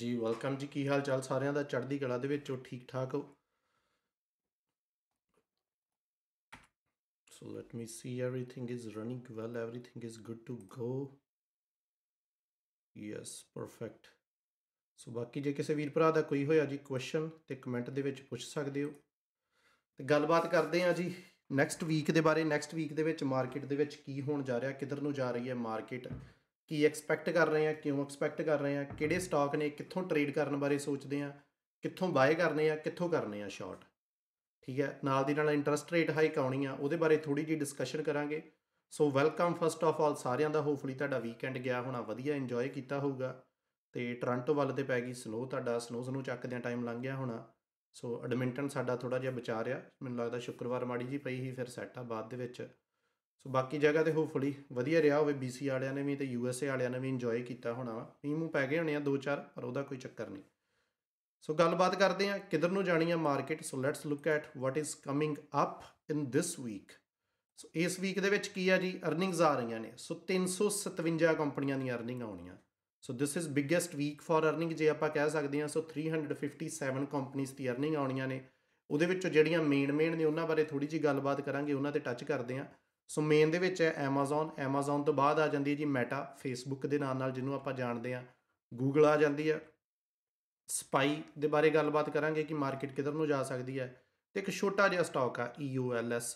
ਜੀ ਵੈਲਕਮ ਜੀ ਕੀ ਹਾਲ ਚਾਲ ਸਾਰਿਆਂ ਦਾ ਚੜ੍ਹਦੀ ਕਲਾ ਦੇ ਵਿੱਚੋਂ ਠੀਕ ਠਾਕ ਹੋ ਸੋ let me see everything is running well everything is good to go yes perfect ਸੋ ਬਾਕੀ ਜੇ ਕਿਸੇ ਵੀਰ ਭਰਾ ਦਾ ਕੋਈ ਹੋਇਆ ਜੀ ਕੁਐਸਚਨ ਤੇ ਕਮੈਂਟ ਦੇ ਵਿੱਚ ਪੁੱਛ ਸਕਦੇ ਹੋ ਤੇ ਗੱਲਬਾਤ ਕਰਦੇ ਆ ਜੀ ਨੈਕਸਟ ਵੀਕ ਦੇ ਬਾਰੇ ਨੈਕਸਟ ਵੀਕ ਦੇ ਵਿੱਚ ਮਾਰਕੀਟ ਦੇ ਵਿੱਚ ਕੀ ਹੋਣ ਜਾ ਰਿਹਾ ਕਿੱਧਰ ਨੂੰ ਜਾ ਰਹੀ ਹੈ ਮਾਰਕੀਟ ਕੀ ਐਕਸਪੈਕਟ ਕਰ ਰਹੇ ਆ ਕਿਉਂ ਐਕਸਪੈਕਟ ਕਰ ਰਹੇ ਆ ਕਿਹੜੇ ਸਟਾਕ ਨੇ ਕਿੱਥੋਂ ਟ੍ਰੇਡ ਕਰਨ ਬਾਰੇ ਸੋਚਦੇ ਆ ਕਿੱਥੋਂ ਬਾਏ ਕਰਨੇ ਆ ਕਿੱਥੋਂ ਕਰਨੇ ਆ ਸ਼ਾਰਟ ਠੀਕ ਹੈ ਨਾਲ ਦੀ ਨਾਲ ਇੰਟਰਸਟ ਰੇਟ ਹਾਈਕ ਆਉਣੀ ਆ ਉਹਦੇ ਬਾਰੇ ਥੋੜੀ ਜੀ ਡਿਸਕਸ਼ਨ ਕਰਾਂਗੇ so welcome first of all ਸਾਰਿਆਂ ਦਾ ਹੋਪਫੁਲੀ ਤੁਹਾਡਾ ਵੀਕਐਂਡ ਗਿਆ ਹੋਣਾ ਵਧੀਆ ਇੰਜੋਏ ਕੀਤਾ ਹੋਊਗਾ ਤੇ ਟ੍ਰਾਂਟੋ ਵੱਲ ਤੇ ਪੈ ਗਈ ਸਨੋ ਤੁਹਾਡਾ ਸਨੋ ਸਨੋ ਚੱਕਦਿਆਂ ਟਾਈਮ ਲੰਘ ਗਿਆ ਹੋਣਾ ਸੋ ਐਡਮਿੰਟਨ ਸਾਡਾ ਥੋੜਾ ਜਿਹਾ ਵਿਚਾਰਿਆ ਮੈਨੂੰ ਲੱਗਦਾ ਸ਼ੁੱਕਰਵਾਰ ਮਾੜੀ ਜੀ ਪਈ ਹੀ ਫਿਰ ਸੈਟ ਆ ਬਾਅਦ ਦੇ ਵਿੱਚ ਸੋ ਬਾਕੀ ਜਗ੍ਹਾ ਤੇ ਹੋਪਫੁਲੀ ਵਧੀਆ ਰਿਹਾ ਹੋਵੇ ਬੀਸੀ ਵਾਲਿਆਂ ਨੇ ਵੀ ਤੇ ਯੂਐਸਏ ਵਾਲਿਆਂ ਨੇ ਵੀ ਇੰਜੋਏ ਕੀਤਾ ਹੋਣਾ ਵਾ ਮੀਮੂ ਪੈ ਗਏ ਹੋਣੇ ਆ ਦੋ ਚਾਰ ਪਰ ਉਹਦਾ ਕੋਈ ਚੱਕਰ ਨਹੀਂ ਸੋ ਗੱਲਬਾਤ ਕਰਦੇ ਆ ਕਿੱਧਰ ਨੂੰ ਜਾਣੀ ਆ market so let's look at what is coming up in this week so ਇਸ ਵੀਕ ਦੇ ਵਿੱਚ ਕੀ ਆ ਜੀ ਅਰਨਿੰਗਸ ਆ ਰਹੀਆਂ ਨੇ ਸੋ 357 ਕੰਪਨੀਆਂ ਦੀਆਂ ਅਰਨਿੰਗ ਆਉਣੀਆਂ so this is biggest week for earning ਜੇ ਆਪਾਂ ਕਹਿ ਸਕਦੇ ਆ ਸੋ 357 ਕੰਪਨੀਆਂ ਦੀ ਅਰਨਿੰਗ ਆਉਣੀਆਂ ਨੇ ਉਹਦੇ ਵਿੱਚੋਂ ਜਿਹੜੀਆਂ ਮੇਨ ਮੇਨ ਨੇ ਉਹਨਾਂ ਬਾਰੇ ਥੋੜੀ ਜੀ ਗੱਲਬਾਤ ਕਰਾਂਗੇ ਉਹਨਾਂ ਤੇ ਟੱਚ ਕਰਦੇ ਆ ਸੋ ਮੇਨ ਦੇ ਵਿੱਚ ਹੈ Amazon Amazon ਤੋਂ ਬਾਅਦ ਆ ਜਾਂਦੀ ਹੈ ਜੀ Meta Facebook ਦੇ ਨਾਲ ਨਾਲ ਜਿਹਨੂੰ ਆਪਾਂ ਜਾਣਦੇ ਆ Google ਆ ਜਾਂਦੀ ਹੈ ਸਪਾਈ ਦੇ ਬਾਰੇ ਗੱਲਬਾਤ ਕਰਾਂਗੇ ਕਿ ਮਾਰਕੀਟ ਕਿਧਰ ਨੂੰ ਜਾ ਸਕਦੀ ਹੈ ਤੇ ਇੱਕ ਛੋਟਾ ਜਿਹਾ ਸਟਾਕ ਆ EOLS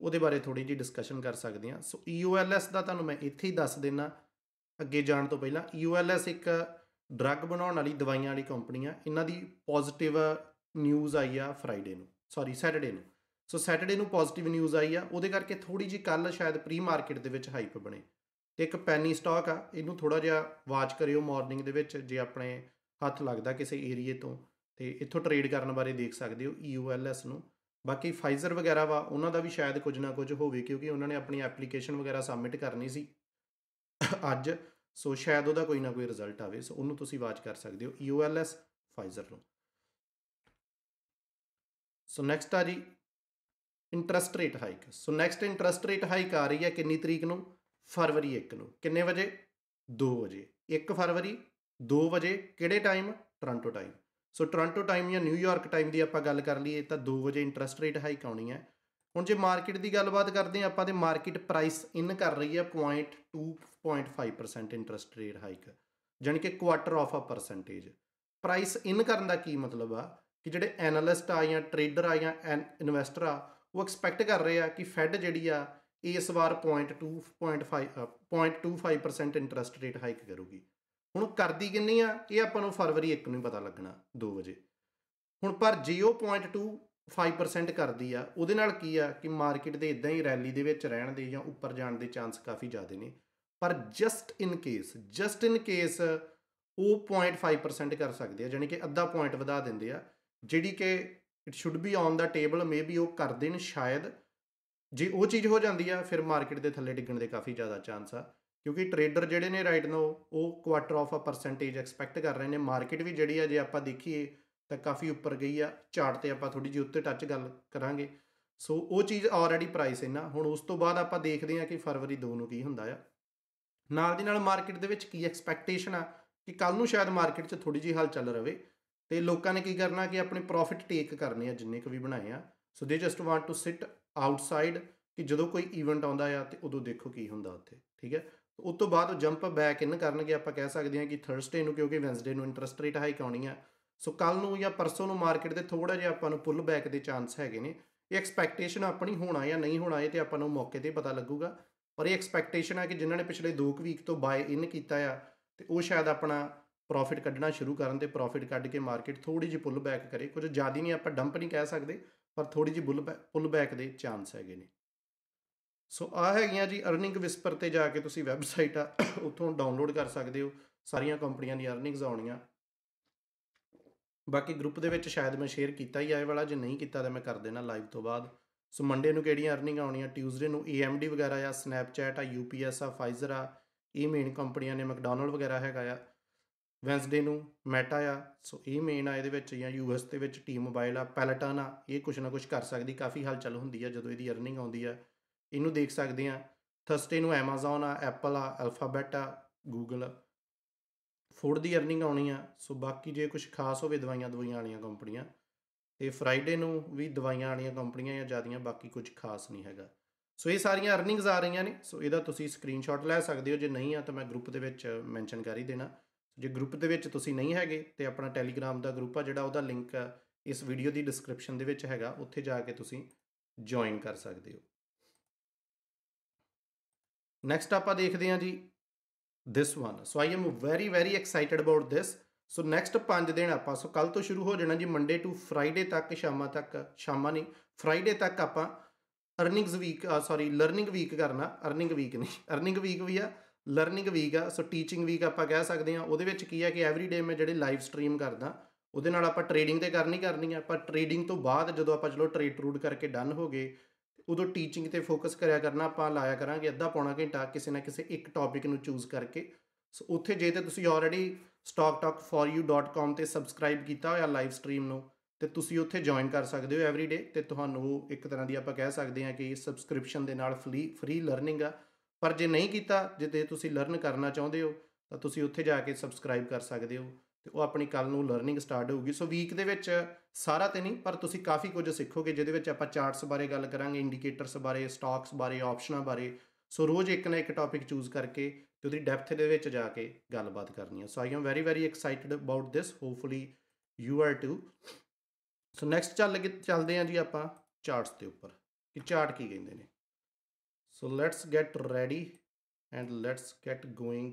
ਉਹਦੇ ਬਾਰੇ ਥੋੜੀ ਜੀ ਡਿਸਕਸ਼ਨ ਕਰ ਸਕਦੇ ਆ ਸੋ EOLS ਦਾ ਤੁਹਾਨੂੰ ਮੈਂ ਇੱਥੇ ਹੀ ਦੱਸ ਦੇਣਾ ਅੱਗੇ ਜਾਣ ਤੋਂ ਪਹਿਲਾਂ EOLS ਇੱਕ ਡਰੱਗ ਬਣਾਉਣ ਵਾਲੀ ਦਵਾਈਆਂ ਵਾਲੀ ਕੰਪਨੀ ਆ ਇਹਨਾਂ ਦੀ ਪੋਜ਼ਿਟਿਵ ਨਿਊਜ਼ ਆਈ ਆ ਫਰਾਈਡੇ ਨੂੰ ਸੌਰੀ ਸੈਟਰਡੇ ਨੂੰ ਸੋ ਸੈਟਰਡੇ ਨੂੰ ਪੋਜ਼ਿਟਿਵ ਨਿਊਜ਼ ਆਈ ਆ ਉਹਦੇ ਕਰਕੇ ਥੋੜੀ ਜੀ ਕੱਲ ਸ਼ਾਇਦ ਪ੍ਰੀ ਮਾਰਕੀਟ ਦੇ ਵਿੱਚ ਹਾਈਪ ਬਣੇ ਇੱਕ ਪੈਨੀ ਸਟਾਕ ਆ ਇਹਨੂੰ ਥੋੜਾ ਜਿਹਾ ਵਾਚ ਕਰਿਓ ਮਾਰਨਿੰਗ ਦੇ ਵਿੱਚ ਜੇ ਆਪਣੇ ਹੱਥ ਲੱਗਦਾ ਕਿਸੇ ਏਰੀਏ ਤੋਂ ਤੇ ਇੱਥੋਂ ਟ੍ਰੇਡ ਕਰਨ ਬਾਰੇ ਦੇਖ ਸਕਦੇ ਹੋ EOLS ਨੂੰ ਬਾਕੀ ਫਾਈਜ਼ਰ ਵਗੈਰਾ ਵਾ ਉਹਨਾਂ ਦਾ ਵੀ ਸ਼ਾਇਦ ਕੁਝ ਨਾ ਕੁਝ ਹੋਵੇ ਕਿਉਂਕਿ ਉਹਨਾਂ ਨੇ ਆਪਣੀ ਐਪਲੀਕੇਸ਼ਨ ਵਗੈਰਾ ਸਬਮਿਟ ਕਰਨੀ ਸੀ ਅੱਜ ਸੋ ਸ਼ਾਇਦ ਉਹਦਾ ਕੋਈ ਨਾ ਕੋਈ ਰਿਜ਼ਲਟ ਆਵੇ ਸੋ ਉਹਨੂੰ ਤੁਸੀਂ ਵਾਚ ਕਰ ਸਕਦੇ ਹੋ EOLS ਫਾਈਜ਼ਰ ਨੂੰ ਸੋ ਨੈਕਸਟ ਆ ਜੀ interest rate hike so next interest rate hike ਆ ਰਹੀ ਹੈ ਕਿੰਨੀ ਤਰੀਕ ਨੂੰ ਫਰਵਰੀ 1 ਨੂੰ ਕਿੰਨੇ ਵਜੇ 2 ਵਜੇ 1 ਫਰਵਰੀ 2 ਵਜੇ ਕਿਹੜੇ time Toronto time so Toronto time ਜਾਂ ਨਿਊਯਾਰਕ ਟਾਈਮ ਦੀ ਆਪਾਂ ਗੱਲ ਕਰ ਲਈਏ ਤਾਂ 2 ਵਜੇ ਇੰਟਰਸਟ ਰੇਟ ਹਾਈਕ ਆਉਣੀ ਹੈ ਹੁਣ ਜੇ ਮਾਰਕੀਟ ਦੀ ਗੱਲਬਾਤ ਕਰਦੇ ਆਪਾਂ ਤੇ ਮਾਰਕੀਟ ਪ੍ਰਾਈਸ ਇਨ ਕਰ ਰਹੀ ਹੈ 0.25% ਇੰਟਰਸਟ ਰੇਟ ਹਾਈਕ ਜਾਨੀ ਕਿ quarter of a percentage price in ਕਰਨ ਦਾ ਕੀ ਮਤਲਬ ਆ ਕਿ ਜਿਹੜੇ ਐਨਾਲਿਸਟ ਆ ਜਾਂ ਟ੍ਰੇਡਰ ਆ ਜਾਂ ਇਨਵੈਸਟਰ ਆ ਉਹ ਐਕਸਪੈਕਟ ਕਰ ਰਹੇ ਆ ਕਿ ਫੈਡ ਜਿਹੜੀ ਆ ਇਸ ਵਾਰ 0.25% ਇੰਟਰਸਟ ਰੇਟ ਹਾਈਕ ਕਰੂਗੀ ਹੁਣ ਕਰਦੀ ਕਿੰਨੀ ਆ ਇਹ ਆਪਾਂ ਨੂੰ ਫਰਵਰੀ 1 ਨੂੰ ਪਤਾ ਲੱਗਣਾ 2 ਵਜੇ ਹੁਣ ਪਰ ਜੇ ਉਹ 0.25% ਕਰਦੀ ਆ ਉਹਦੇ ਨਾਲ ਕੀ ਆ ਕਿ ਮਾਰਕੀਟ ਦੇ ਇਦਾਂ ਹੀ ਰੈਲੀ ਦੇ ਵਿੱਚ ਰਹਿਣ ਦੇ ਜਾਂ ਉੱਪਰ ਜਾਣ ਦੇ ਚਾਂਸ ਕਾਫੀ ਜ਼ਿਆਦੇ ਨੇ ਪਰ just in case just in case ਉਹ 0.5% ਕਰ ਸਕਦੇ ਆ ਯਾਨੀ ਕਿ ਅੱਧਾ ਪੁਆਇੰਟ ਵਧਾ ਦਿੰਦੇ ਆ ਜਿਹੜੀ ਕਿ it should be on the table maybe ਉਹ ਕਰ ਦੇਣ ਸ਼ਾਇਦ ਜੇ ਉਹ ਚੀਜ਼ ਹੋ ਜਾਂਦੀ ਆ ਫਿਰ ਮਾਰਕੀਟ ਦੇ ਥੱਲੇ ਡਿੱਗਣ ਦੇ ਕਾਫੀ ਜ਼ਿਆਦਾ ਚਾਂਸ ਆ ਕਿਉਂਕਿ ਟ੍ਰੇਡਰ ਜਿਹੜੇ ਨੇ ਰਾਈਟ ਨਾਓ ਉਹ quarter of a percentage expect ਕਰ ਰਹੇ ਨੇ ਮਾਰਕੀਟ ਵੀ ਜਿਹੜੀ ਆ ਜੇ ਆਪਾਂ ਦੇਖੀਏ ਤਾਂ ਕਾਫੀ ਉੱਪਰ ਗਈ ਆ ਚਾਰਟ ਤੇ ਆਪਾਂ ਥੋੜੀ ਜਿਹੀ ਉੱਤੇ ਟੱਚ ਗੱਲ ਕਰਾਂਗੇ ਸੋ ਉਹ ਚੀਜ਼ ਆਲਰੇਡੀ ਪ੍ਰਾਈਸ ਆ ਹੁਣ ਉਸ ਤੋਂ ਬਾਅਦ ਆਪਾਂ ਦੇਖਦੇ ਹਾਂ ਕਿ ਫਰਵਰੀ 2 ਨੂੰ ਕੀ ਹੁੰਦਾ ਆ ਨਾਲ ਦੀ ਨਾਲ ਮਾਰਕੀਟ ਦੇ ਵਿੱਚ ਕੀ ਐਕਸਪੈਕਟੇਸ਼ਨ ਆ ਕਿ ਕੱਲ ਨੂੰ ਸ਼ਾਇਦ ਮਾਰਕੀਟ 'ਚ ਥੋੜੀ ਜਿਹੀ ਹਲਚਲ ਰਵੇ ਤੇ ਲੋਕਾਂ ਨੇ ਕੀ ਕਰਨਾ ਕਿ ਆਪਣੇ ਪ੍ਰੋਫਿਟ ਟੇਕ ਕਰਨੇ ਆ ਜਿੰਨੇ ਕੁ ਵੀ ਬਣਾਏ ਆ so they just want to sit outside ਕਿ ਜਦੋਂ ਕੋਈ ਇਵੈਂਟ ਆਉਂਦਾ ਆ ਤੇ ਉਦੋਂ ਦੇਖੋ ਕੀ ਹੁੰਦਾ ਉੱਥੇ ਠੀਕ ਹੈ ਉਸ ਤੋਂ ਬਾਅਦ ਜੰਪ ਬੈਕ ਇਨ ਕਰਨਗੇ ਆਪਾਂ ਕਹਿ ਸਕਦੇ ਹਾਂ ਕਿ ਥਰਸਡੇ ਨੂੰ ਕਿਉਂਕਿ ਵੈਂਸਡੇ ਨੂੰ ਇੰਟਰਸਟ ਰੇਟ ਹਾਈਕ ਆਉਣੀ ਆ ਸੋ ਕੱਲ ਨੂੰ ਜਾਂ ਪਰਸੋਂ ਨੂੰ ਮਾਰਕੀਟ ਦੇ ਥੋੜਾ ਜਿਹਾ ਆਪਾਂ ਨੂੰ ਪੁੱਲ ਬੈਕ ਦੇ ਚਾਂਸ ਹੈਗੇ ਨੇ ਇਹ ਐਕਸਪੈਕਟੇਸ਼ਨ ਆਪਣੀ ਹੋਣਾ ਜਾਂ ਨਹੀਂ ਹੋਣਾ ਇਹ ਤੇ ਆਪਾਂ ਨੂੰ ਮੌਕੇ ਤੇ ਪਤਾ ਲੱਗੂਗਾ ਪਰ ਇਹ ਐਕਸਪੈਕਟੇਸ਼ਨ ਆ ਕਿ ਜਿਨ੍ਹਾਂ ਨੇ ਪਿਛਲੇ 2 ਵੀਕ ਤੋਂ ਬਾਏ ਇਨ ਕੀਤਾ ਆ ਤੇ ਉਹ ਸ਼ਾਇਦ ਆਪਣਾ ਪ੍ਰੋਫਿਟ ਕੱਢਣਾ ਸ਼ੁਰੂ ਕਰਨ ਤੇ ਪ੍ਰੋਫਿਟ ਕੱਢ ਕੇ ਮਾਰਕੀਟ ਥੋੜੀ ਜਿਹੀ ਪੁੱਲ ਬੈਕ ਕਰੇ ਕੁਝ ਜ਼ਿਆਦਾ ਨਹੀਂ ਆਪਾਂ ਡੰਪ ਨਹੀਂ ਕਹਿ ਸਕਦੇ ਪਰ ਥੋੜੀ ਜਿਹੀ ਬੁੱਲ ਪੁੱਲ ਬੈਕ ਦੇ ਚਾਂਸ ਹੈਗੇ ਨੇ ਸੋ ਆ ਹੈਗੀਆਂ ਜੀ ਅਰਨਿੰਗ ਵਿਸਪਰ ਤੇ ਜਾ ਕੇ ਤੁਸੀਂ ਵੈਬਸਾਈਟ ਆ ਉੱਥੋਂ ਡਾਊਨਲੋਡ ਕਰ ਸਕਦੇ ਹੋ ਸਾਰੀਆਂ ਕੰਪਨੀਆਂ ਦੀ ਅਰਨਿੰਗਸ ਆਉਣੀਆਂ ਬਾਕੀ ਗਰੁੱਪ ਦੇ ਵਿੱਚ ਸ਼ਾਇਦ ਮੈਂ ਸ਼ੇਅਰ ਕੀਤਾ ਹੀ ਆਏ ਵਾਲਾ ਜੇ ਨਹੀਂ ਕੀਤਾ ਤਾਂ ਮੈਂ ਕਰ ਦੇਣਾ ਲਾਈਵ ਤੋਂ ਬਾਅਦ ਸੋ ਮੰਡੇ ਨੂੰ ਕਿਹੜੀਆਂ ਅਰਨਿੰਗ ਆਉਣੀਆਂ ਟਿਊਜ਼ਡੇ ਨੂੰ AMD ਵਗੈਰਾ ਆ ਸਨੈਪਚੈਟ ਆ UPS ਆ ਫਾਈਜ਼ਰ ਆ ਇਹ ਮੇਨ ਕੰਪਨੀਆਂ ਨੇ ਮੈਕਡੋਨਲਡ ਵਗੈਰਾ ਹੈਗਾ ਆ ਵੈਂਸਡੇ ਨੂੰ ਮੈਟਾ ਆ ਸੋ ਇਹ ਮੇਨ ਆ ਇਹਦੇ ਵਿੱਚ ਜਾਂ ਯੂਐਸ ਦੇ ਵਿੱਚ ਟੀ ਮੋਬਾਈਲ ਆ ਪੈਲਟਨ ਆ ਇਹ ਕੁਛ ਨਾ ਕੁਛ ਕਰ ਸਕਦੀ ਕਾਫੀ ਹਲਚਲ ਹੁੰਦੀ ਆ ਜਦੋਂ ਇਹਦੀ ਅਰਨਿੰਗ ਆਉਂਦੀ ਆ ਇਹਨੂੰ ਦੇਖ ਸਕਦੇ ਆ ਥਰਸਡੇ ਨੂੰ ਐਮਾਜ਼ਾਨ ਆ ਐਪਲ ਆ ਅਲਫਾਬੈਟ ਆ ਗੂਗਲ ਆ ਫੂਡ ਦੀ ਅਰਨਿੰਗ ਆਉਣੀ ਆ ਸੋ ਬਾਕੀ ਜੇ ਕੁਝ ਖਾਸ ਹੋਵੇ ਦਵਾਈਆਂ ਦਵਾਈਆਂ ਵਾਲੀਆਂ ਕੰਪਨੀਆਂ ਤੇ ਫਰਾਈਡੇ ਨੂੰ ਵੀ ਦਵਾਈਆਂ ਵਾਲੀਆਂ ਕੰਪਨੀਆਂ ਜਾਂ ਜਿਆਦੀਆਂ ਬਾਕੀ ਕੁਝ ਖਾਸ ਨਹੀਂ ਹੈਗਾ ਸੋ ਇਹ ਸਾਰੀਆਂ ਅਰਨਿੰਗਸ ਆ ਰਹੀਆਂ ਨੇ ਸੋ ਇਹਦਾ ਤੁਸੀਂ ਸਕਰੀਨਸ਼ਾਟ ਲੈ ਸਕਦੇ ਹੋ ਜੇ ਨਹੀਂ ਆ ਤਾਂ ਮੈਂ ਗਰੁੱਪ ਦੇ ਵਿੱਚ ਮੈਂਸ਼ਨ ਕਰ ਹੀ ਦੇਣਾ ਜੇ ਗਰੁੱਪ ਦੇ ਵਿੱਚ ਤੁਸੀਂ ਨਹੀਂ ਹੈਗੇ ਤੇ ਆਪਣਾ ਟੈਲੀਗ੍ਰਾਮ ਦਾ ਗਰੁੱਪ ਆ ਜਿਹੜਾ ਉਹਦਾ ਲਿੰਕ ਇਸ ਵੀਡੀਓ ਦੀ ਡਿਸਕ੍ਰਿਪਸ਼ਨ ਦੇ ਵਿੱਚ ਹੈਗਾ ਉੱਥੇ ਜਾ ਕੇ ਤੁਸੀਂ ਜੁਆਇਨ ਕਰ ਸਕਦੇ ਹੋ ਨੈਕਸਟ ਆਪਾਂ ਦੇਖਦੇ ਹਾਂ ਜੀ this one so i am very very excited about this so next 5 ਦਿਨ ਆਪਾਂ ਸੋ ਕੱਲ ਤੋਂ ਸ਼ੁਰੂ ਹੋ ਜਾਣਾ ਜੀ ਮੰਡੇ ਟੂ ਫਰਾਈਡੇ ਤੱਕ ਸ਼ਾਮਾਂ ਤੱਕ ਸ਼ਾਮਾਂ ਨਹੀਂ ਫਰਾਈਡੇ ਤੱਕ ਆਪਾਂ earnings week sorry learning week ਕਰਨਾ ਅਰਨਿੰਗ ਵੀਕ ਨਹੀਂ ਅਰਨਿੰਗ ਵੀਕ ਵੀ ਆ ਲਰਨਿੰਗ ਵੀਕ ਆ ਸੋ ਟੀਚਿੰਗ ਵੀਕ ਆਪਾਂ ਕਹਿ ਸਕਦੇ ਆ ਉਹਦੇ ਵਿੱਚ ਕੀ ਆ ਕਿ ਐਵਰੀ ਡੇ ਮੈਂ ਜਿਹੜੇ ਲਾਈਵ ਸਟ੍ਰੀਮ ਕਰਦਾ ਉਹਦੇ ਨਾਲ ਆਪਾਂ ਟ੍ਰੇਡਿੰਗ ਤੇ ਕਰਨੀ ਕਰਨੀ ਆ ਪਰ ਟ੍ਰੇਡਿੰਗ ਤੋਂ ਬਾਅਦ ਜਦੋਂ ਆਪਾਂ ਚਲੋ ਟ੍ਰੇਡ ਟਰੂਡ ਕਰਕੇ ਡਨ ਹੋ ਗਏ ਉਦੋਂ ਟੀਚਿੰਗ ਤੇ ਫੋਕਸ ਕਰਿਆ ਕਰਨਾ ਆਪਾਂ ਲਾਇਆ ਕਰਾਂਗੇ ਅੱਧਾ ਪੌਣਾ ਘੰਟਾ ਕਿਸੇ ਨਾ ਕਿਸੇ ਇੱਕ ਟੌਪਿਕ ਨੂੰ ਚੂਜ਼ ਕਰਕੇ ਸੋ ਉੱਥੇ ਜੇ ਤੇ ਤੁਸੀਂ ਆਲਰੇਡੀ stocktalkforyou.com ਤੇ ਸਬਸਕ੍ਰਾਈਬ ਕੀਤਾ ਹੋਇਆ ਲਾਈਵ ਸਟ੍ਰੀਮ ਨੂੰ ਤੇ ਤੁਸੀਂ ਉੱਥੇ ਜੁਆਇਨ ਕਰ ਸਕਦੇ ਹੋ ਐਵਰੀਡੇ ਤੇ ਤੁਹਾਨੂੰ ਇੱਕ ਤਰ੍ਹਾਂ ਦੀ ਆਪਾਂ ਕਹਿ ਸਕਦੇ ਹਾਂ ਕਿ ਸਬਸਕ੍ਰਿਪਸ਼ਨ ਦੇ ਨਾਲ ਫ੍ਰੀ ਫ੍ਰੀ ਲਰਨਿੰਗ ਆ ਪਰ ਜੇ ਨਹੀਂ ਕੀਤਾ ਜੇ ਤੁਸੀਂ ਲਰਨ ਕਰਨਾ ਚਾਹੁੰਦੇ ਹੋ ਤਾਂ ਤੁਸੀਂ ਉੱਥੇ ਜਾ ਕੇ ਸਬਸਕ੍ਰਾਈਬ ਕਰ ਸਕਦੇ ਹੋ ਤੇ ਉਹ ਆਪਣੀ ਕੱਲ ਨੂੰ ਲਰਨਿੰਗ ਸਟਾਰਟ ਹੋਊਗੀ ਸੋ ਵੀਕ ਦੇ ਵਿੱਚ ਸਾਰਾ ਤੇ ਨਹੀਂ ਪਰ ਤੁਸੀਂ ਕਾਫੀ ਕੁਝ ਸਿੱਖੋਗੇ ਜਿਹਦੇ ਵਿੱਚ ਆਪਾਂ ਚਾਰਟਸ ਬਾਰੇ ਗੱਲ ਕਰਾਂਗੇ ਇੰਡੀਕੇਟਰਸ ਬਾਰੇ ਸਟਾਕਸ ਬਾਰੇ ਆਪਸ਼ਨਾਂ ਬਾਰੇ ਸੋ ਰੋਜ਼ ਇੱਕ ਨਾ ਇੱਕ ਟੌਪਿਕ ਚੂਜ਼ ਕਰਕੇ ਤੇ ਉਹਦੀ ਡੈਪਥ ਦੇ ਵਿੱਚ ਜਾ ਕੇ ਗੱਲਬਾਤ ਕਰਨੀ ਹੈ so I am very very excited about this hopefully you are too so next ਚੱਲ ਚੱਲਦੇ ਆਂ ਜੀ ਆਪਾਂ ਚਾਰਟਸ ਦੇ ਉੱਪਰ ਕਿ ਚਾਰਟ ਕੀ ਕਹਿੰਦੇ ਨੇ So let's get ready and let's get going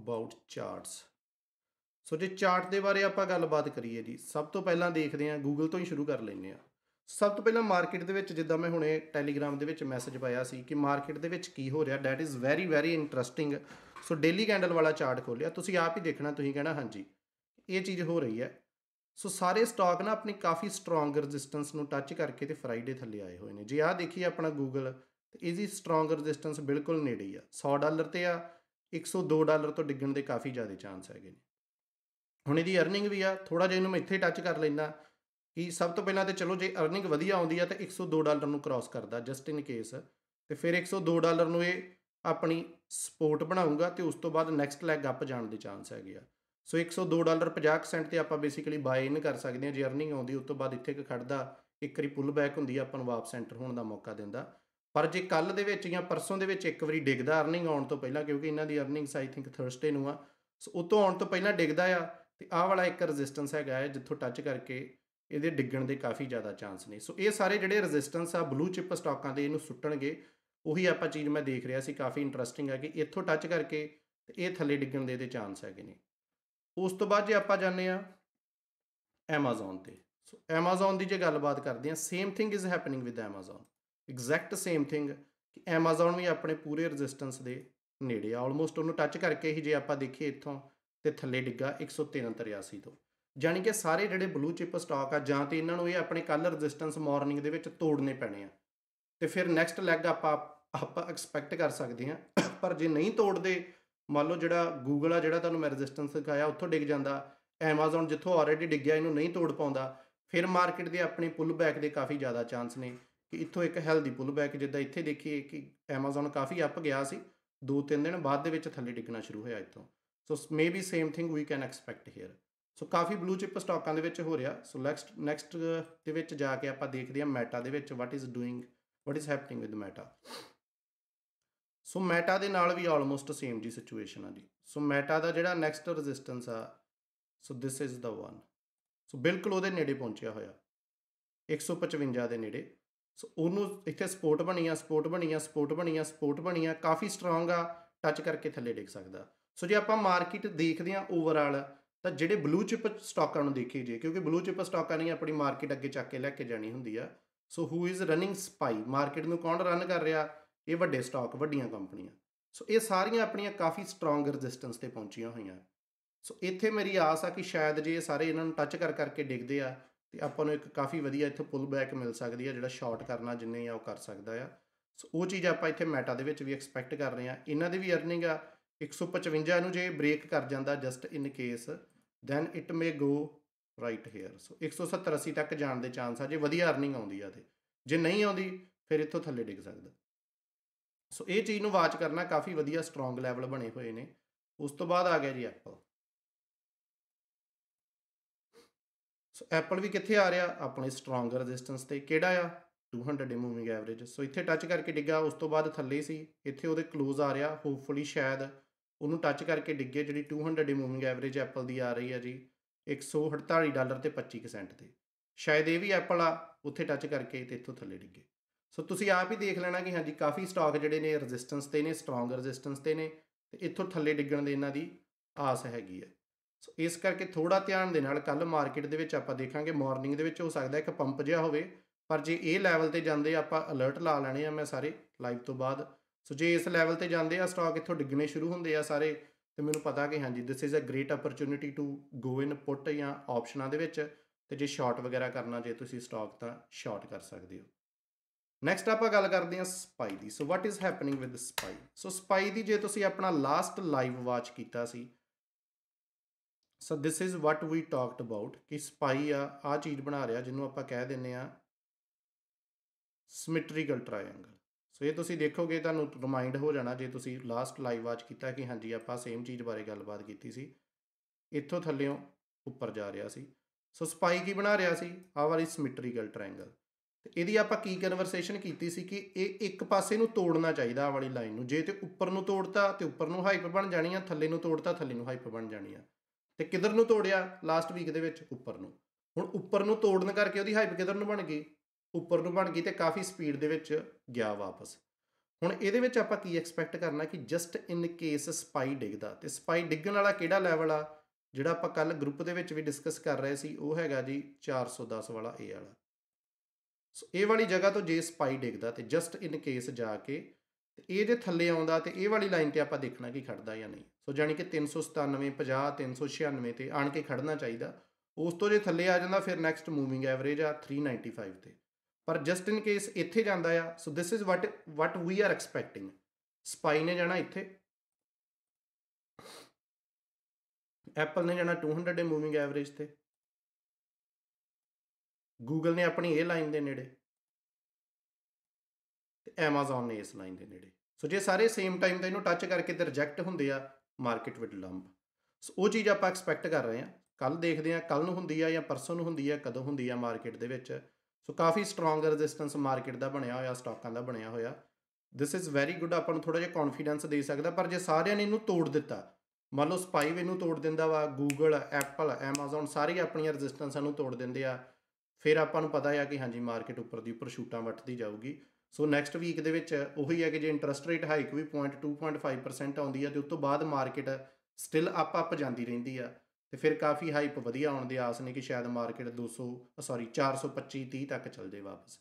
about charts. ਸੋ ਜੇ ਚਾਰਟ ਦੇ ਬਾਰੇ ਆਪਾਂ ਗੱਲਬਾਤ ਕਰੀਏ ਜੀ ਸਭ ਤੋਂ ਪਹਿਲਾਂ ਦੇਖਦੇ ਹਾਂ ਗੂਗਲ ਤੋਂ ਹੀ ਸ਼ੁਰੂ ਕਰ ਲੈਂਦੇ ਹਾਂ ਸਭ ਤੋਂ ਪਹਿਲਾਂ ਮਾਰਕੀਟ ਦੇ ਵਿੱਚ ਜਿੱਦਾਂ ਮੈਂ ਹੁਣੇ ਟੈਲੀਗ੍ਰਾਮ ਦੇ ਵਿੱਚ ਮੈਸੇਜ ਪਾਇਆ ਸੀ ਕਿ ਮਾਰਕੀਟ ਦੇ ਵਿੱਚ ਕੀ ਹੋ ਰਿਹਾ that is very very interesting so daily candle ਵਾਲਾ ਚਾਰਟ ਖੋਲਿਆ ਤੁਸੀਂ ਆਪ ਹੀ ਦੇਖਣਾ ਤੁਸੀਂ ਕਹਿਣਾ ਹਾਂਜੀ ਇਹ ਚੀਜ਼ ਹੋ ਰਹੀ ਹੈ ਸੋ ਸਾਰੇ ਸਟਾਕ ਨਾ ਆਪਣੀ ਕਾਫੀ ਸਟਰੋਂਗ ਰੈਜ਼ਿਸਟੈਂਸ ਨੂੰ ਟੱਚ ਕਰਕੇ ਤੇ ਫਰਾਈਡੇ ਥੱਲੇ ਆਏ ਹੋਏ ਨੇ ਜੇ ਆਹ ਦੇਖੀਏ ਆਪਣਾ ਗੂਗਲ ਇਜ਼ੀ ਇਹਦੀ ਸਟਰੋਂਗ ਰੈਜ਼ਿਸਟੈਂਸ ਬਿਲਕੁਲ ਨੇੜੇ ਹੀ ਆ 100 ਡਾਲਰ ਤੇ ਆ 102 ਡਾਲਰ ਤੋਂ ਡਿੱਗਣ ਦੇ ਕਾਫੀ ਜ਼ਿਆਦਾ ਚਾਂਸ ਹੈਗੇ ਨੇ ਹੁਣ ਇਹਦੀ ਅਰਨਿੰਗ ਵੀ ਆ ਥੋੜਾ ਜਿਹਾ ਇਹਨੂੰ ਮੈਂ ਇੱਥੇ ਟੱਚ ਕਰ ਲੈਣਾ ਕਿ ਸਭ ਤੋਂ ਪਹਿਲਾਂ ਤੇ ਚਲੋ ਜੇ ਅਰਨਿੰਗ ਵਧੀਆ ਆਉਂਦੀ ਆ ਤਾਂ 102 ਡਾਲਰ ਨੂੰ ਕ੍ਰਾਸ ਕਰਦਾ ਜਸਟ ਇਨ ਕੇਸ ਤੇ ਫਿਰ 102 ਡਾਲਰ ਨੂੰ ਇਹ ਆਪਣੀ ਸਪੋਰਟ ਬਣਾਊਗਾ ਤੇ ਉਸ ਤੋਂ ਬਾਅਦ ਨੈਕਸਟ ਲੈਗ ਅਪ ਜਾਣ ਦੇ ਚਾਂਸ ਹੈਗੇ ਆ ਸੋ 102 ਡਾਲਰ 50% ਤੇ ਆਪਾਂ ਬੇਸਿਕਲੀ ਬਾਏ ਇਨ ਕਰ ਸਕਦੇ ਹਾਂ ਜੇ ਅਰਨਿੰਗ ਆਉਂਦੀ ਉਸ ਤੋਂ ਬਾਅਦ ਇੱਥੇ ਇੱਕ ਖੜਦਾ ਇੱਕ ਵਾਰੀ ਪੁੱਲ ਬੈਕ ਹੁੰਦੀ ਆ ਆਪਾਂ ਨੂੰ ਵਾਪਸ ਸੈਂਟਰ ਹੋਣ ਦਾ ਮੌਕਾ ਦਿੰਦਾ ਪਰ ਜੇ ਕੱਲ ਦੇ ਵਿੱਚ ਜਾਂ ਪਰਸੋਂ ਦੇ ਵਿੱਚ ਇੱਕ ਵਾਰੀ ਡਿੱਗਦਾ ਅਰਨਿੰਗ ਆਉਣ ਤੋਂ ਪਹਿਲਾਂ ਕਿਉਂਕਿ ਇਹਨਾਂ ਦੀ ਅਰਨਿੰਗਸ ਆਈ ਥਿੰਕ ਥਰਸਡੇ ਨੂੰ ਆ ਸੋ ਉਤੋਂ ਆਉਣ ਤੋਂ ਪਹਿਲਾਂ ਡਿੱਗਦਾ ਆ ਤੇ ਆਹ ਵਾਲਾ ਇੱਕ ਰੈਜ਼ਿਸਟੈਂਸ ਹੈਗਾ ਹੈ ਜਿੱਥੋਂ ਟੱਚ ਕਰਕੇ ਇਹਦੇ ਡਿੱਗਣ ਦੇ ਕਾਫੀ ਜ਼ਿਆਦਾ ਚਾਂਸ ਨੇ ਸੋ ਇਹ ਸਾਰੇ ਜਿਹੜੇ ਰੈਜ਼ਿਸਟੈਂਸ ਆ ਬਲੂ ਚਿਪ ਸਟਾਕਾਂ ਦੇ ਇਹਨੂੰ ਸੁੱਟਣਗੇ ਉਹੀ ਆਪਾਂ ਚੀਜ਼ ਮੈਂ ਦੇਖ ਰਿਹਾ ਸੀ ਕਾਫੀ ਇੰਟਰਸਟਿੰਗ ਹੈ ਕਿ ਇੱਥੋਂ ਟੱਚ ਕਰਕੇ ਤੇ ਇਹ ਥੱਲੇ ਡਿੱਗਣ ਦੇ ਦੇ ਚਾਂਸ ਹੈਗੇ ਨੇ ਉਸ ਤੋਂ ਬਾਅਦ ਜੇ ਆਪਾਂ ਜਾਣੇ ਆ Amazon ਤੇ ਸੋ Amazon ਦੀ ਜੇ ਗੱਲਬਾਤ ਕਰਦੇ ਆ same thing is happening with Amazon exact same thing ਕਿ ਐਮਾਜ਼ਨ ਵੀ ਆਪਣੇ ਪੂਰੇ ਰੈਜ਼ਿਸਟੈਂਸ ਦੇ ਨੇੜੇ ਆ ਆਲਮੋਸਟ ਉਹਨੂੰ ਟੱਚ ਕਰਕੇ ਹੀ ਜੇ ਆਪਾਂ ਦੇਖੀਏ ਇੱਥੋਂ ਤੇ ਥੱਲੇ ਡਿੱਗਾ 113.83 ਤੋਂ ਜਾਨੀ ਕਿ ਸਾਰੇ ਜਿਹੜੇ ਬਲੂ ਚਿਪ ਸਟਾਕ ਆ ਜਾਂ ਤੇ ਇਹਨਾਂ ਨੂੰ ਇਹ ਆਪਣੇ ਕਲਰ ਰੈਜ਼ਿਸਟੈਂਸ ਮਾਰਨਿੰਗ ਦੇ ਵਿੱਚ ਤੋੜਨੇ ਪੈਣੇ ਆ ਤੇ ਫਿਰ ਨੈਕਸਟ ਲੈਗ ਆਪਾਂ ਆਪਾਂ ਐਕਸਪੈਕਟ ਕਰ ਸਕਦੇ ਆ ਪਰ ਜੇ ਨਹੀਂ ਤੋੜਦੇ ਮੰਨ ਲਓ ਜਿਹੜਾ ਗੂਗਲ ਆ ਜਿਹੜਾ ਤੁਹਾਨੂੰ ਮੈਂ ਰੈਜ਼ਿਸਟੈਂਸ ਦਿਖਾਇਆ ਉੱਥੋਂ ਡਿੱਗ ਜਾਂਦਾ ਐਮਾਜ਼ਨ ਜਿੱਥੋਂ ਆਲਰੇਡੀ ਡਿੱਗਿਆ ਇਹਨੂੰ ਨਹੀਂ ਤੋੜ ਪਾਉਂਦਾ ਫਿਰ ਮਾਰਕੀਟ ਦੇ ਆਪਣੇ ਪੁੱਲ ਬੈਕ ਦੇ ਕਾਫੀ ਜ਼ਿਆਦਾ ਚਾਂਸ ਨੇ ਕਿ ਇੱਥੋਂ ਇੱਕ ਹੈਲਦੀ ਪੁੱਲ ਬੈਕ ਜਿੱਦਾਂ ਇੱਥੇ ਦੇਖੀਏ ਕਿ Amazon ਕਾਫੀ ਅੱਪ ਗਿਆ ਸੀ ਦੋ ਤਿੰਨ ਦਿਨ ਬਾਅਦ ਦੇ ਵਿੱਚ ਥੱਲੇ ਡਿੱਗਣਾ ਸ਼ੁਰੂ ਹੋਇਆ ਇੱਥੋਂ so maybe same thing we can expect here so ਕਾਫੀ ਬਲੂ ਚਿਪ ਸਟਾਕਾਂ ਦੇ ਵਿੱਚ ਹੋ ਰਿਹਾ ਸੋ ਨੈਕਸਟ ਨੈਕਸਟ ਦੇ ਵਿੱਚ ਜਾ ਕੇ ਆਪਾਂ ਦੇਖਦੇ ਹਾਂ ਮੈਟਾ ਦੇ ਵਿੱਚ what is doing what is happening with Meta so Meta ਦੇ ਨਾਲ ਵੀ ਆਲਮੋਸਟ ਸੇਮ ਜੀ ਸਿਚੁਏਸ਼ਨ ਆ ਜੀ ਸੋ ਮੈਟਾ ਦਾ ਜਿਹੜਾ ਨੈਕਸਟ ਰੈਜ਼ਿਸਟੈਂਸ ਆ so this is the one so ਬਿਲਕੁਲ ਉਹਦੇ ਨੇੜੇ ਪਹੁੰਚਿਆ ਹੋਇਆ 155 ਦੇ ਨੇੜੇ ਸੋ ਉਹਨੂੰ ਇੱਥੇ ਸਪੋਰਟ ਬਣੀ ਆ ਸਪੋਰਟ ਬਣੀ ਆ ਸਪੋਰਟ ਬਣੀ ਆ ਸਪੋਰਟ ਬਣੀ ਆ ਕਾਫੀ ਸਟਰੋਂਗ ਆ ਟੱਚ ਕਰਕੇ ਥੱਲੇ ਡਿੱਗ ਸਕਦਾ ਸੋ ਜੇ ਆਪਾਂ ਮਾਰਕੀਟ ਦੇਖਦੇ ਆ ਓਵਰਆਲ ਤਾਂ ਜਿਹੜੇ ਬਲੂ ਚਿਪ ਸਟਾਕਾਂ ਨੂੰ ਦੇਖੀ ਜੇ ਕਿਉਂਕਿ ਬਲੂ ਚਿਪ ਸਟਾਕਾਂ ਨੇ ਆਪਣੀ ਮਾਰਕੀਟ ਅੱਗੇ ਚੱਕ ਕੇ ਲੈ ਕੇ ਜਾਣੀ ਹੁੰਦੀ ਆ so who is running SPY market ਨੂੰ ਕੌਣ ਰਨ ਕਰ ਰਿਹਾ ਇਹ ਵੱਡੇ ਸਟਾਕ ਵੱਡੀਆਂ ਕੰਪਨੀਆਂ ਸੋ ਇਹ ਸਾਰੀਆਂ ਆਪਣੀਆਂ ਕਾਫੀ ਸਟਰੋਂਗ ਰੈਜ਼ਿਸਟੈਂਸ ਤੇ ਪਹੁੰਚੀਆਂ ਹੋਈਆਂ ਸੋ ਇੱਥੇ ਮੇਰੀ ਆਸ ਆ ਕਿ ਸ਼ਾਇਦ ਜੇ ਇਹ ਸਾਰੇ ਇਹਨਾਂ ਨੂੰ ਟੱਚ ਕਰ ਕਰਕੇ ਡਿੱਗਦੇ ਆ ਤੇ ਆਪਾਂ ਨੂੰ ਇੱਕ ਕਾਫੀ ਵਧੀਆ ਇੱਥੋਂ ਪੁੱਲ ਬੈਕ ਮਿਲ ਸਕਦੀ ਹੈ ਜਿਹੜਾ ਸ਼ਾਰਟ ਕਰਨਾ ਜਿੰਨੇ ਆ ਉਹ ਕਰ ਸਕਦਾ ਆ ਸੋ ਉਹ ਚੀਜ਼ ਆਪਾਂ ਇੱਥੇ ਮੈਟਾ ਦੇ ਵਿੱਚ ਵੀ ਐਕਸਪੈਕਟ ਕਰ ਰਹੇ ਆ ਇਹਨਾਂ ਦੇ ਵੀ ਅਰਨਿੰਗ ਆ 155 ਨੂੰ ਜੇ ਬ੍ਰੇਕ ਕਰ ਜਾਂਦਾ just in case then it may go right here so 170 80 ਤੱਕ ਜਾਣ ਦੇ ਚਾਂਸ ਆ ਜੇ ਵਧੀਆ ਅਰਨਿੰਗ ਆਉਂਦੀ ਆ ਤੇ ਜੇ ਨਹੀਂ ਆਉਂਦੀ ਫਿਰ ਇੱਥੋਂ ਥੱਲੇ ਡਿੱਗ ਸਕਦਾ ਸੋ ਇਹ ਚੀਜ਼ ਨੂੰ ਵਾਚ ਕਰਨਾ ਕਾਫੀ ਵਧੀਆ ਸਟਰੋਂਗ ਲੈਵਲ ਬਣੇ ਹੋਏ ਨੇ ਉਸ ਤੋਂ ਬਾਅਦ ਆ ਗਿਆ ਜੀ ਐਪਲ ਸੋ ਐਪਲ ਵੀ ਕਿੱਥੇ ਆ ਰਿਹਾ ਆਪਣੇ ਸਟਰੋਂਗ ਰੈਜ਼ਿਸਟੈਂਸ ਤੇ ਕਿਹੜਾ ਆ 200 ਡੇ ਮੂਵਿੰਗ ਐਵਰੇਜ ਸੋ ਇੱਥੇ ਟੱਚ ਕਰਕੇ ਡਿੱਗਾ ਉਸ ਤੋਂ ਬਾਅਦ ਥੱਲੇ ਸੀ ਇੱਥੇ ਉਹਦੇ ক্লোਜ਼ ਆ ਰਿਹਾ ਹੋਪਫੁਲੀ ਸ਼ਾਇਦ ਉਹਨੂੰ ਟੱਚ ਕਰਕੇ ਡਿੱਗੇ ਜਿਹੜੀ 200 ਡੇ ਮੂਵਿੰਗ ਐਵਰੇਜ ਐਪਲ ਦੀ ਆ ਰਹੀ ਹੈ ਜੀ 148 ਡਾਲਰ ਤੇ 25% ਤੇ ਸ਼ਾਇਦ ਇਹ ਵੀ ਐਪਲ ਆ ਉੱਥੇ ਟੱਚ ਕਰਕੇ ਤੇ ਇੱਥੋਂ ਥੱਲੇ ਡਿੱਗੇ ਸੋ ਤੁਸੀਂ ਆਪ ਹੀ ਦੇਖ ਲੈਣਾ ਕਿ ਹਾਂਜੀ ਕਾਫੀ ਸਟਾਕ ਜਿਹੜੇ ਨੇ ਰੈਜ਼ਿਸਟੈਂਸ ਤੇ ਨੇ ਸਟਰੋਂਗ ਰੈਜ਼ਿਸਟੈਂਸ ਤੇ ਨੇ ਤੇ ਇੱਥੋਂ ਥੱਲੇ ਡਿੱਗਣ ਦੇ ਇਹਨਾਂ ਦੀ ਆਸ ਹੈਗੀ ਆ ਸੋ ਇਸ ਕਰਕੇ ਥੋੜਾ ਧਿਆਨ ਦੇ ਨਾਲ ਕੱਲ ਮਾਰਕੀਟ ਦੇ ਵਿੱਚ ਆਪਾਂ ਦੇਖਾਂਗੇ ਮਾਰਨਿੰਗ ਦੇ ਵਿੱਚ ਹੋ ਸਕਦਾ ਇੱਕ ਪੰਪ ਜਿਹਾ ਹੋਵੇ ਪਰ ਜੇ ਇਹ ਲੈਵਲ ਤੇ ਜਾਂਦੇ ਆਪਾਂ ਅਲਰਟ ਲਾ ਲੈਣੇ ਆ ਮੈਂ ਸਾਰੇ ਲਾਈਵ ਤੋਂ ਬਾਅਦ ਸੋ ਜੇ ਇਸ ਲੈਵਲ ਤੇ ਜਾਂਦੇ ਆ ਸਟਾਕ ਇੱਥੋਂ ਡਿੱਗਣੇ ਸ਼ੁਰੂ ਹੁੰਦੇ ਆ ਸਾਰੇ ਤੇ ਮੈਨੂੰ ਪਤਾ ਕਿ ਹਾਂਜੀ this is a great opportunity to go in put ਜਾਂ ਆਪਸ਼ਨਾਂ ਦੇ ਵਿੱਚ ਤੇ ਜੇ ਸ਼ਾਰਟ ਵਗੈਰਾ ਕਰਨਾ ਜੇ ਤੁਸੀਂ ਸਟਾਕ ਤਾਂ ਸ਼ਾਰਟ ਕਰ ਸਕਦੇ ਹੋ ਨੈਕਸਟ ਆਪਾਂ ਗੱਲ ਕਰਦੇ ਹਾਂ ਸਪਾਈ ਦੀ so what is happening with SPY so SPY ਦੀ ਜੇ ਤੁਸੀਂ ਆਪਣਾ ਲਾਸਟ ਲਾਈਵ ਵਾਚ ਕੀਤਾ ਸੀ so this is what we talked about ਕਿ ਸਪਾਈ ਆ ਆ ਚੀਜ਼ ਬਣਾ ਰਿਹਾ ਜਿਹਨੂੰ ਆਪਾਂ ਕਹਿ ਦਿੰਨੇ ਆ ਸਿਮੈਟ੍ਰੀਕਲ ਟ੍ਰਾਇੰਗਲ ਸੋ ਇਹ ਤੁਸੀਂ ਦੇਖੋਗੇ ਤੁਹਾਨੂੰ ਰਿਮਾਈਂਡ ਹੋ ਜਾਣਾ ਜੇ ਤੁਸੀਂ ਲਾਸਟ ਲਾਈਵ ਵਾਚ ਕੀਤਾ ਕਿ ਹਾਂਜੀ ਆਪਾਂ ਸੇਮ ਚੀਜ਼ ਬਾਰੇ ਗੱਲਬਾਤ ਕੀਤੀ ਸੀ ਇੱਥੋਂ ਥੱਲੇੋਂ ਉੱਪਰ ਜਾ ਰਿਹਾ ਸੀ ਸੋ ਸਪਾਈ ਕੀ ਬਣਾ ਰਿਹਾ ਸੀ ਆ ਵਾਲੀ ਸਿਮੈਟ੍ਰੀਕਲ ਟ੍ਰਾਇੰਗਲ ਤੇ ਇਹਦੀ ਆਪਾਂ ਕੀ ਕਨਵਰਸੇਸ਼ਨ ਕੀਤੀ ਸੀ ਕਿ ਇਹ ਇੱਕ ਪਾਸੇ ਨੂੰ ਤੋੜਨਾ ਚਾਹੀਦਾ ਆ ਵਾਲੀ ਲਾਈਨ ਨੂੰ ਜੇ ਤੇ ਉੱਪਰ ਨੂੰ ਤੋੜਤਾ ਤੇ ਉੱਪਰ ਨੂੰ ਹਾਈਪਰ ਬਣ ਜਾਣੀ ਆ ਥੱਲੇ ਨੂੰ ਤੋੜਤਾ ਥੱਲੇ ਨੂੰ ਹਾਈਪਰ ਬਣ ਜਾਣੀ ਆ ਤੇ ਕਿਧਰ ਨੂੰ ਤੋੜਿਆ ਲਾਸਟ ਵੀਕ ਦੇ ਵਿੱਚ ਉੱਪਰ ਨੂੰ ਹੁਣ ਉੱਪਰ ਨੂੰ ਤੋੜਨ ਕਰਕੇ ਉਹਦੀ ਹਾਈਪ ਕਿਧਰ ਨੂੰ ਬਣ ਗਈ ਉੱਪਰ ਨੂੰ ਬਣ ਗਈ ਤੇ ਕਾਫੀ ਸਪੀਡ ਦੇ ਵਿੱਚ ਗਿਆ ਵਾਪਸ ਹੁਣ ਇਹਦੇ ਵਿੱਚ ਆਪਾਂ ਕੀ ਐਕਸਪੈਕਟ ਕਰਨਾ ਕਿ ਜਸਟ ਇਨ ਕੇਸ ਸਪਾਈ ਡਿੱਗਦਾ ਤੇ ਸਪਾਈ ਡਿੱਗਣ ਵਾਲਾ ਕਿਹੜਾ ਲੈਵਲ ਆ ਜਿਹੜਾ ਆਪਾਂ ਕੱਲ ਗਰੁੱਪ ਦੇ ਵਿੱਚ ਵੀ ਡਿਸਕਸ ਕਰ ਰਹੇ ਸੀ ਉਹ ਹੈਗਾ ਜੀ 410 ਵਾਲਾ A ਵਾਲਾ ਸੋ ਇਹ ਵਾਲੀ ਜਗ੍ਹਾ ਤੋਂ ਜੇ ਸਪਾਈ ਡਿੱਗਦਾ ਤੇ ਜਸਟ ਇਨ ਕੇਸ ਜਾ ਕੇ ਦੇ ਥੱਲੇ ਆਉਂਦਾ ਤੇ ਇਹ ਵਾਲੀ ਲਾਈਨ ਤੇ ਆਪਾਂ ਦੇਖਣਾ ਕਿ ਖੜਦਾ ਜਾਂ ਨਹੀਂ ਸੋ ਜਾਨੀ ਕਿ 397 50 396 ਤੇ ਆਣ ਕੇ ਖੜਨਾ ਚਾਹੀਦਾ ਉਸ ਤੋਂ ਜੇ ਥੱਲੇ ਆ ਜਾਂਦਾ ਫਿਰ ਨੈਕਸਟ ਮੂਵਿੰਗ ਐਵਰੇਜ ਆ 395 ਤੇ ਪਰ ਜਸਟ ਇਨ ਕੇਸ ਇੱਥੇ ਜਾਂਦਾ ਆ so this is what what we are expecting SPY ਨੇ ਜਾਣਾ ਇੱਥੇ ਐਪਲ ਨੇ ਜਾਣਾ 200 ਦੇ ਮੂਵਿੰਗ ਐਵਰੇਜ ਤੇ ਗੂਗਲ ਨੇ ਆਪਣੀ ਇਹ ਲਾਈਨ ਦੇ ਨੇੜੇ Amazon ਨੇ ਇਸ ਲਾਈਨ ਦੇ ਨੇੜੇ ਸੋ ਜੇ ਸਾਰੇ ਸੇਮ ਟਾਈਮ ਤੇ ਇਹਨੂੰ ਟੱਚ ਕਰਕੇ ਤੇ ਰਿਜੈਕਟ ਹੁੰਦੇ ਆ ਮਾਰਕੀਟ ਵਿਦ ਲੰਬ ਸੋ ਉਹ ਚੀਜ਼ ਆਪਾਂ ਐਕਸਪੈਕਟ ਕਰ ਰਹੇ ਆ ਕੱਲ ਦੇਖਦੇ ਆ ਕੱਲ ਨੂੰ ਹੁੰਦੀ ਆ ਜਾਂ ਪਰਸੋਂ ਨੂੰ ਹੁੰਦੀ ਆ ਕਦੋਂ ਹੁੰਦੀ ਆ ਮਾਰਕੀਟ ਦੇ ਵਿੱਚ ਸੋ ਕਾਫੀ ਸਟਰੋਂਗ ਰੈਜ਼ਿਸਟੈਂਸ ਮਾਰਕੀਟ ਦਾ ਬਣਿਆ ਹੋਇਆ ਸਟਾਕਾਂ ਦਾ ਬਣਿਆ ਹੋਇਆ ਥਿਸ ਇਜ਼ ਵੈਰੀ ਗੁੱਡ ਆਪਾਂ ਨੂੰ ਥੋੜਾ ਜਿਹਾ ਕੌਨਫੀਡੈਂਸ ਦੇ ਸਕਦਾ ਪਰ ਜੇ ਸਾਰਿਆਂ ਨੇ ਇਹਨੂੰ ਤੋੜ ਦਿੱਤਾ ਮੰਨ ਲਓ ਸਪਾਈਵੇ ਨੂੰ ਤੋੜ ਦਿੰਦਾ ਵਾ ਗੂਗਲ ਐਪਲ ਐਮਾਜ਼ਨ ਸਾਰੀ ਆਪਣੀਆਂ ਰੈਜ਼ਿਸਟੈਂਸਾਂ ਨੂੰ ਤੋੜ ਦਿੰਦੇ ਆ ਫਿਰ ਆਪਾਂ ਨੂੰ ਪਤਾ ਆ ਕਿ ਹਾਂਜੀ ਮਾਰਕੀਟ ਉੱਪਰ ਦੀ ਉੱਪਰ ਛੂਟਾਂ ਵੱਟਦੀ ਜਾਊਗੀ ਸੋ ਨੈਕਸਟ ਵੀਕ ਦੇ ਵਿੱਚ ਉਹੀ ਹੈ ਕਿ ਜੇ ਇੰਟਰਸਟ ਰੇਟ ਹਾਈਕ ਵੀ 0.2.5% ਆਉਂਦੀ ਹੈ ਤੇ ਉਸ ਤੋਂ ਬਾਅਦ ਮਾਰਕੀਟ ਸਟਿਲ ਅਪ ਅਪ ਜਾਂਦੀ ਰਹਿੰਦੀ ਆ ਤੇ ਫਿਰ ਕਾਫੀ ਹਾਈਪ ਵਧੀਆ ਆਉਣ ਦੇ ਆਸ ਨੇ ਕਿ ਸ਼ਾਇਦ ਮਾਰਕੀਟ 200 ਸੌਰੀ 425 30 ਤੱਕ ਚੱਲ ਜੇ ਵਾਪਸ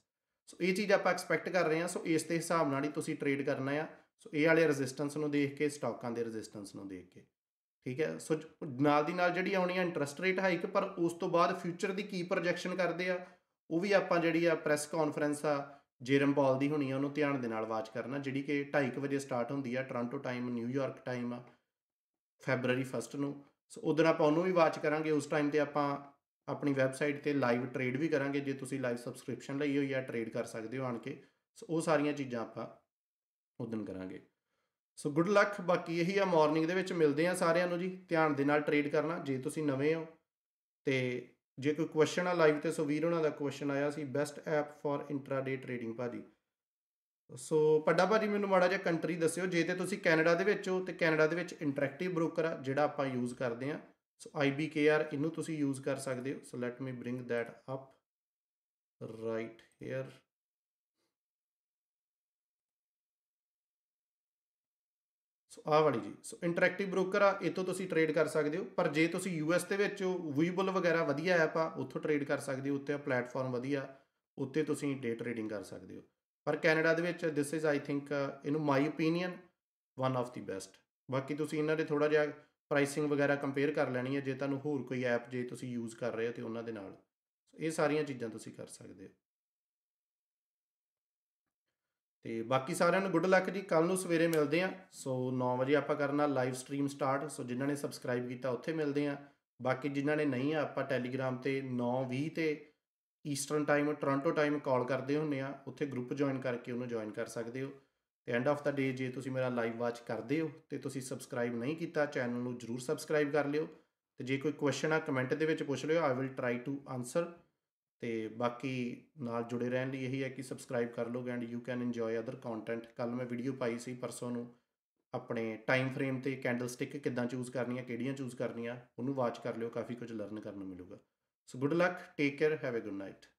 ਸੋ ਇਹ ਚੀਜ਼ ਆਪਾਂ ਐਕਸਪੈਕਟ ਕਰ ਰਹੇ ਹਾਂ ਸੋ ਇਸ ਦੇ ਹਿਸਾਬ ਨਾਲ ਹੀ ਤੁਸੀਂ ਟ੍ਰੇਡ ਕਰਨਾ ਆ ਸੋ ਇਹ ਵਾਲੇ ਰੈਜ਼ਿਸਟੈਂਸ ਨੂੰ ਦੇਖ ਕੇ ਸਟਾਕਾਂ ਦੇ ਰੈਜ਼ਿਸਟੈਂਸ ਨੂੰ ਦੇਖ ਕੇ ਠੀਕ ਹੈ ਸੋ ਨਾਲ ਦੀ ਨਾਲ ਜਿਹੜੀ ਆਉਣੀ ਆ ਇੰਟਰਸਟ ਰੇਟ ਹਾਈਕ ਪਰ ਉਸ ਤੋਂ ਬਾਅਦ ਫਿਊਚਰ ਦੀ ਕੀ ਪ੍ਰੋਜੈਕਸ਼ਨ ਕਰਦੇ ਆ ਉਹ ਵੀ ਆਪਾਂ ਜਿਹੜੀ ਆ ਪ੍ਰੈਸ ਕਾਨਫਰੰਸ ਆ ਜੇਰਮ ਪਾਲ ਦੀ ਹੋਣੀ ਆ ਉਹਨੂੰ ਧਿਆਨ ਦੇ ਨਾਲ ਵਾਚ ਕਰਨਾ ਜਿਹੜੀ ਕਿ 2:30 ਵਜੇ ਸਟਾਰਟ ਹੁੰਦੀ ਆ ਟੋਰਾਂਟੋ ਟਾਈਮ ਨਿਊਯਾਰਕ ਟਾਈਮ ਆ ਫੈਬਰੂਅਰੀ 1 ਨੂੰ ਸੋ ਉਦੋਂ ਆਪਾਂ ਉਹਨੂੰ ਵੀ ਵਾਚ ਕਰਾਂਗੇ ਉਸ ਟਾਈਮ ਤੇ ਆਪਾਂ ਆਪਣੀ ਵੈਬਸਾਈਟ ਤੇ ਲਾਈਵ ਟ੍ਰੇਡ ਵੀ ਕਰਾਂਗੇ ਜੇ ਤੁਸੀਂ ਲਾਈਵ ਸਬਸਕ੍ਰਿਪਸ਼ਨ ਲਈ ਹੋਈ ਆ ਟ੍ਰੇਡ ਕਰ ਸਕਦੇ ਹੋ ਆਣ ਕੇ ਸੋ ਉਹ ਸਾਰੀਆਂ ਚੀਜ਼ਾਂ ਆਪਾਂ ਉਦੋਂ ਕਰਾਂਗੇ ਸੋ ਗੁੱਡ ਲੱਕ ਬਾਕੀ ਇਹੀ ਆ ਮਾਰਨਿੰਗ ਦੇ ਵਿੱਚ ਮਿਲਦੇ ਆ ਸਾਰਿਆਂ ਨੂੰ ਜੀ ਧਿਆਨ ਦੇ ਨਾਲ ਟ੍ਰੇਡ ਕਰਨਾ ਜੇ ਤੁਸੀਂ ਨਵੇਂ ਹੋ ਤੇ ਜੇ ਕੋਈ ਕੁਐਸਚਨ ਆ ਲਾਈਵ ਤੇ ਸੋ ਵੀਰ ਉਹਨਾਂ ਦਾ ਕੁਐਸਚਨ ਆਇਆ ਸੀ best app for intraday trading ਭਾਜੀ ਸੋ ਪੱਡਾ ਭਾਜੀ ਮੈਨੂੰ ਮਾੜਾ ਜਿਹਾ ਕੰਟਰੀ ਦੱਸਿਓ ਜੇ ਤੇ ਤੁਸੀਂ ਕੈਨੇਡਾ ਦੇ ਵਿੱਚ ਹੋ ਤੇ ਕੈਨੇਡਾ ਦੇ ਵਿੱਚ ਇੰਟਰੈਕਟਿਵ ਬ੍ਰੋਕਰ ਆ ਜਿਹੜਾ ਆਪਾਂ ਯੂਜ਼ ਕਰਦੇ ਆ ਸੋ IBKR ਇਹਨੂੰ ਤੁਸੀਂ ਯੂਜ਼ ਕਰ ਸਕਦੇ ਹੋ so let me bring that up right here so ਆਹ ਵਾਲੀ ਜੀ ਸੋ ਇੰਟਰੈਕਟਿਵ ਬ੍ਰੋਕਰ ਆ ਇਹ ਤੋਂ ਤੁਸੀਂ ਟ੍ਰੇਡ ਕਰ ਸਕਦੇ ਹੋ ਪਰ ਜੇ ਤੁਸੀਂ ਯੂਐਸ ਦੇ ਵਿੱਚ ਵੀਬੁਲ ਵਗੈਰਾ ਵਧੀਆ ਐਪ ਆ ਉੱਥੋਂ ਟ੍ਰੇਡ ਕਰ ਸਕਦੇ ਹੋ ਉੱਤੇ ਪਲੇਟਫਾਰਮ ਵਧੀਆ ਉੱਤੇ ਤੁਸੀਂ ਡੇ ਟ੍ਰੇਡਿੰਗ ਕਰ ਸਕਦੇ ਹੋ ਪਰ ਕੈਨੇਡਾ ਦੇ ਵਿੱਚ this is I think in my opinion one of the best ਬਾਕੀ ਤੁਸੀਂ ਇਹਨਾਂ ਦੇ ਥੋੜਾ ਜਿਹਾ ਪ੍ਰਾਈਸਿੰਗ ਵਗੈਰਾ ਕੰਪੇਅਰ ਕਰ ਲੈਣੀ ਹੈ ਜੇ ਤੁਹਾਨੂੰ ਹੋਰ ਕੋਈ ਐਪ ਜੇ ਤੁਸੀਂ ਯੂਜ਼ ਕਰ ਰਹੇ ਹੋ ਤੇ ਉਹਨਾਂ ਦੇ ਨਾਲ ਇਹ ਸਾਰੀਆਂ ਚੀਜ਼ਾਂ ਤੁਸੀਂ ਕਰ ਸਕਦੇ ਹੋ ਤੇ ਬਾਕੀ ਸਾਰਿਆਂ ਨੂੰ ਗੁੱਡ ਲੱਕ ਜੀ ਕੱਲ ਨੂੰ ਸਵੇਰੇ ਮਿਲਦੇ ਆ ਸੋ 9 ਵਜੇ ਆਪਾਂ ਕਰਨਾ ਲਾਈਵ ਸਟ੍ਰੀਮ ਸਟਾਰਟ ਸੋ ਜਿਨ੍ਹਾਂ ਨੇ ਸਬਸਕ੍ਰਾਈਬ ਕੀਤਾ ਉੱਥੇ ਮਿਲਦੇ ਆ ਬਾਕੀ ਜਿਨ੍ਹਾਂ ਨੇ ਨਹੀਂ ਆ ਆਪਾਂ ਟੈਲੀਗ੍ਰਾਮ ਤੇ 9:20 ਤੇ Eastern time Toronto time call ਕਰਦੇ ਹੁੰਨੇ ਆ ਉੱਥੇ ਗਰੁੱਪ ਜੁਆਇਨ ਕਰਕੇ ਉਹਨੂੰ ਜੁਆਇਨ ਕਰ ਸਕਦੇ ਹੋ ਤੇ ਐਂਡ ਆਫ ਦਾ ਡੇ ਜੇ ਤੁਸੀਂ ਮੇਰਾ ਲਾਈਵ ਵਾਚ ਕਰਦੇ ਹੋ ਤੇ ਤੁਸੀਂ ਸਬਸਕ੍ਰਾਈਬ ਨਹੀਂ ਕੀਤਾ ਚੈਨਲ ਨੂੰ ਜਰੂਰ ਸਬਸਕ੍ਰਾਈਬ ਕਰ ਲਿਓ ਤੇ ਜੇ ਕੋਈ ਕੁਐਸਚਨ ਆ ਕਮੈਂਟ ਦੇ ਵਿੱਚ ਪੁੱਛ ਲਿਓ I will try to answer ਤੇ ਬਾਕੀ ਨਾਲ ਜੁੜੇ ਰਹਿਣ ਲਈ ਇਹੀ ਹੈ ਕਿ ਸਬਸਕ੍ਰਾਈਬ ਕਰ ਲਓ and you can enjoy other content ਕੱਲ ਮੈਂ ਵੀਡੀਓ ਪਾਈ ਸੀ ਪਰਸੋਂ ਨੂੰ ਆਪਣੇ ਟਾਈਮ ਫਰੇਮ ਤੇ ਕੈਂਡਲਸਟਿਕ ਕਿੱਦਾਂ ਚੂਜ਼ ਕਰਨੀ ਹੈ ਕਿਹੜੀਆਂ ਚੂਜ਼ ਕਰਨੀਆਂ ਉਹਨੂੰ ਵਾਚ ਕਰ ਲਿਓ ਕਾਫੀ ਕੁਝ ਲਰਨ ਕਰਨ ਨੂੰ ਮਿਲੂਗਾ so good luck take care have a good night